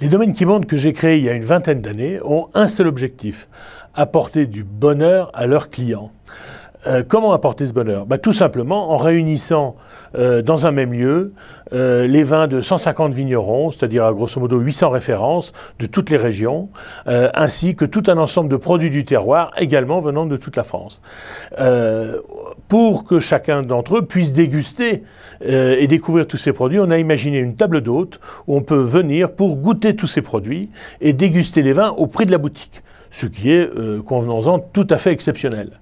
Les domaines qui montent que j'ai créés il y a une vingtaine d'années ont un seul objectif, apporter du bonheur à leurs clients. Euh, comment apporter ce bonheur bah, Tout simplement en réunissant euh, dans un même lieu euh, les vins de 150 vignerons, c'est-à-dire à grosso modo 800 références de toutes les régions, ainsi que tout un ensemble de produits du terroir également venant de toute la France. pour que chacun d'entre eux puisse déguster et découvrir tous ces produits, on a imaginé une table d'hôte où on peut venir pour goûter tous ces produits et déguster les vins au prix de la boutique ce qui est, euh, convenons-en, tout à fait exceptionnel.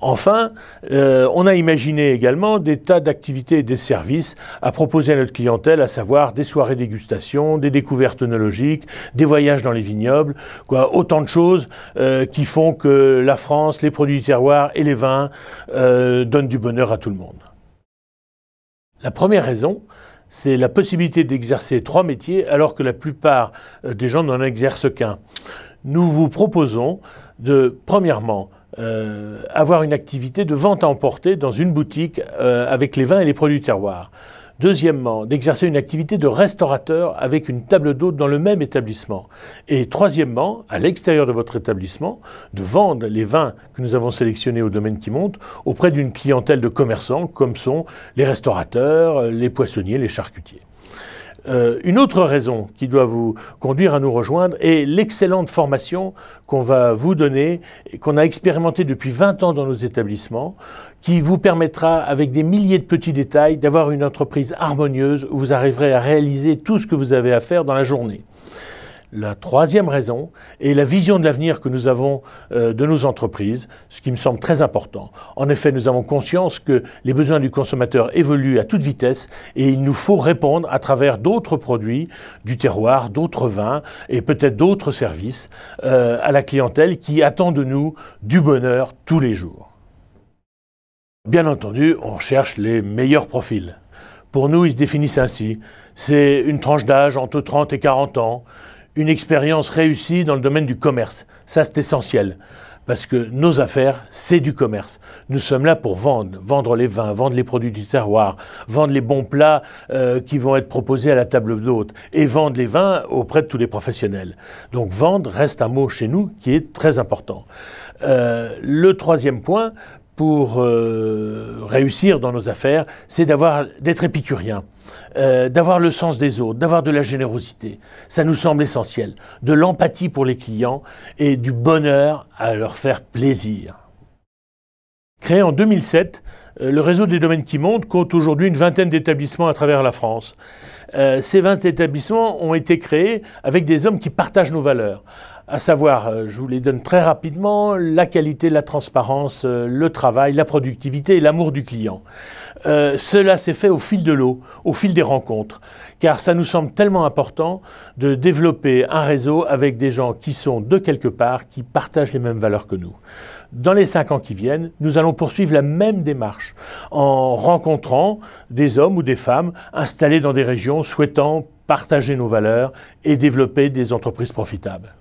Enfin, euh, on a imaginé également des tas d'activités et des services à proposer à notre clientèle, à savoir des soirées dégustation, des découvertes œnologiques, des voyages dans les vignobles, autant de choses euh, qui font que la France, les produits du terroir et les vins donnent du bonheur à tout le monde. La première raison, c'est la possibilité d'exercer trois métiers alors que la plupart des gens n'en exercent qu'un nous vous proposons de, premièrement, euh, avoir une activité de vente à emporter dans une boutique euh, avec les vins et les produits terroirs. Deuxièmement, d'exercer une activité de restaurateur avec une table d'hôte dans le même établissement. Et troisièmement, à l'extérieur de votre établissement, de vendre les vins que nous avons sélectionnés au domaine qui monte auprès d'une clientèle de commerçants comme sont les restaurateurs, les poissonniers, les charcutiers. Euh, une autre raison qui doit vous conduire à nous rejoindre est l'excellente formation qu'on va vous donner, qu'on a expérimentée depuis 20 ans dans nos établissements, qui vous permettra, avec des milliers de petits détails, d'avoir une entreprise harmonieuse où vous arriverez à réaliser tout ce que vous avez à faire dans la journée. La troisième raison est la vision de l'avenir que nous avons euh, de nos entreprises, ce qui me semble très important. En effet, nous avons conscience que les besoins du consommateur évoluent à toute vitesse et il nous faut répondre à travers d'autres produits du terroir, d'autres vins et peut-être d'autres services euh, à la clientèle qui attend de nous du bonheur tous les jours. Bien entendu, on cherche les meilleurs profils. Pour nous, ils se définissent ainsi. C'est une tranche d'âge entre 30 et 40 ans, une expérience réussie dans le domaine du commerce. Ça, c'est essentiel. Parce que nos affaires, c'est du commerce. Nous sommes là pour vendre, vendre les vins, vendre les produits du terroir, vendre les bons plats euh, qui vont être proposés à la table d'hôte et vendre les vins auprès de tous les professionnels. Donc vendre reste un mot chez nous qui est très important. Euh, le troisième point, pour euh, réussir dans nos affaires, c'est d'être épicurien, euh, d'avoir le sens des autres, d'avoir de la générosité. Ça nous semble essentiel, de l'empathie pour les clients et du bonheur à leur faire plaisir. Créé en 2007, euh, le réseau des domaines qui montent compte aujourd'hui une vingtaine d'établissements à travers la France. ces 20 établissements ont été créés avec des hommes qui partagent nos valeurs, à savoir, euh, je vous les donne très rapidement, la qualité, la transparence, euh, le travail, la productivité et l'amour du client. Euh, cela s'est fait au fil de l'eau, au fil des rencontres, car ça nous semble tellement important de développer un réseau avec des gens qui sont de quelque part, qui partagent les mêmes valeurs que nous. Dans les cinq ans qui viennent, nous allons poursuivre la même démarche en rencontrant des hommes ou des femmes installés dans des régions souhaitant partager nos valeurs et développer des entreprises profitables.